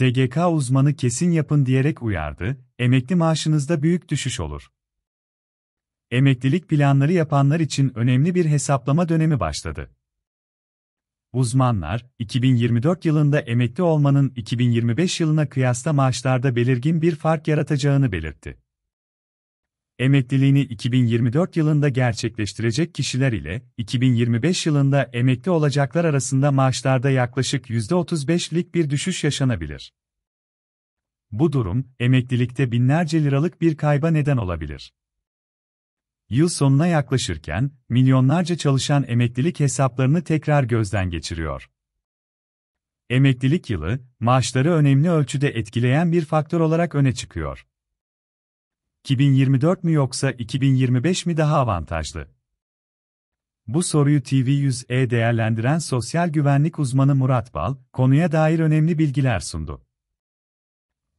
SGK uzmanı kesin yapın diyerek uyardı, emekli maaşınızda büyük düşüş olur. Emeklilik planları yapanlar için önemli bir hesaplama dönemi başladı. Uzmanlar, 2024 yılında emekli olmanın 2025 yılına kıyasla maaşlarda belirgin bir fark yaratacağını belirtti emekliliğini 2024 yılında gerçekleştirecek kişiler ile 2025 yılında emekli olacaklar arasında maaşlarda yaklaşık %35'lik bir düşüş yaşanabilir. Bu durum, emeklilikte binlerce liralık bir kayba neden olabilir. Yıl sonuna yaklaşırken, milyonlarca çalışan emeklilik hesaplarını tekrar gözden geçiriyor. Emeklilik yılı, maaşları önemli ölçüde etkileyen bir faktör olarak öne çıkıyor. 2024 mi yoksa 2025 mi daha avantajlı? Bu soruyu TV100E değerlendiren sosyal güvenlik uzmanı Murat Bal, konuya dair önemli bilgiler sundu.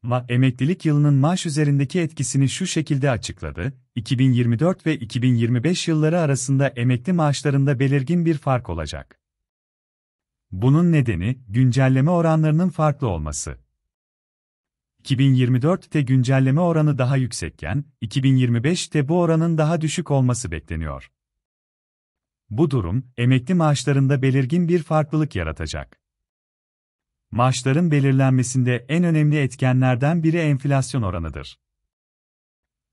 Ma emeklilik yılının maaş üzerindeki etkisini şu şekilde açıkladı, 2024 ve 2025 yılları arasında emekli maaşlarında belirgin bir fark olacak. Bunun nedeni, güncelleme oranlarının farklı olması. 2024'te güncelleme oranı daha yüksekken, 2025'te bu oranın daha düşük olması bekleniyor. Bu durum, emekli maaşlarında belirgin bir farklılık yaratacak. Maaşların belirlenmesinde en önemli etkenlerden biri enflasyon oranıdır.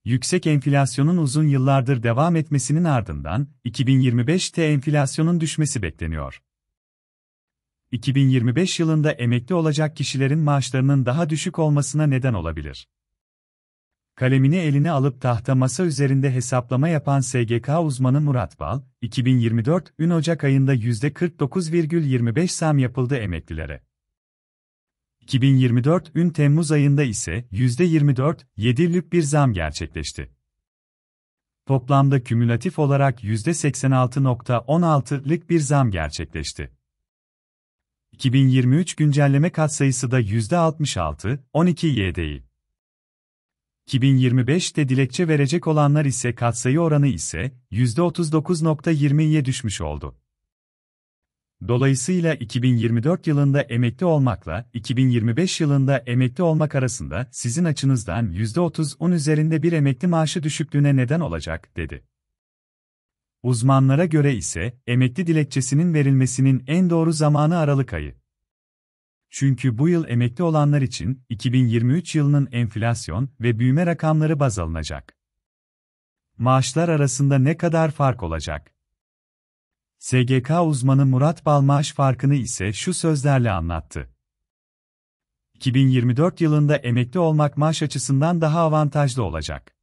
Yüksek enflasyonun uzun yıllardır devam etmesinin ardından, 2025'te enflasyonun düşmesi bekleniyor. 2025 yılında emekli olacak kişilerin maaşlarının daha düşük olmasına neden olabilir. Kalemini eline alıp tahta masa üzerinde hesaplama yapan SGK uzmanı Murat Bal, 2024 ün Ocak ayında %49,25 zam yapıldı emeklilere. 2024 ün Temmuz ayında ise %24,7'lük bir zam gerçekleşti. Toplamda kümülatif olarak %86,16'lık bir zam gerçekleşti. 2023 güncelleme katsayısı da %66, 12Y 2025'te dilekçe verecek olanlar ise katsayı oranı ise %39.20'ye düşmüş oldu. Dolayısıyla 2024 yılında emekli olmakla 2025 yılında emekli olmak arasında sizin açınızdan %30 10 üzerinde bir emekli maaşı düşüklüğüne neden olacak, dedi. Uzmanlara göre ise emekli dilekçesinin verilmesinin en doğru zamanı Aralık ayı. Çünkü bu yıl emekli olanlar için 2023 yılının enflasyon ve büyüme rakamları baz alınacak. Maaşlar arasında ne kadar fark olacak? SGK uzmanı Murat Balmaş farkını ise şu sözlerle anlattı. 2024 yılında emekli olmak maaş açısından daha avantajlı olacak.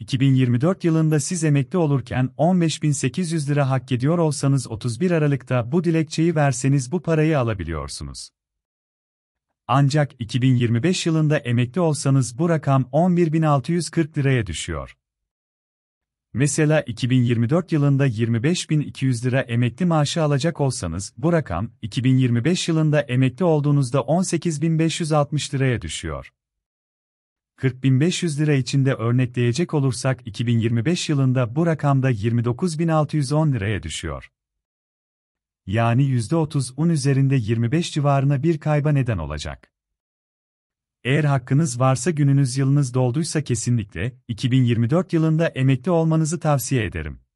2024 yılında siz emekli olurken 15.800 lira hak ediyor olsanız 31 Aralık'ta bu dilekçeyi verseniz bu parayı alabiliyorsunuz. Ancak 2025 yılında emekli olsanız bu rakam 11.640 liraya düşüyor. Mesela 2024 yılında 25.200 lira emekli maaşı alacak olsanız bu rakam 2025 yılında emekli olduğunuzda 18.560 liraya düşüyor. 40.500 lira içinde örnekleyecek olursak 2025 yılında bu rakamda 29.610 liraya düşüyor. Yani %30 un üzerinde 25 civarına bir kayba neden olacak. Eğer hakkınız varsa gününüz yılınız dolduysa kesinlikle 2024 yılında emekli olmanızı tavsiye ederim.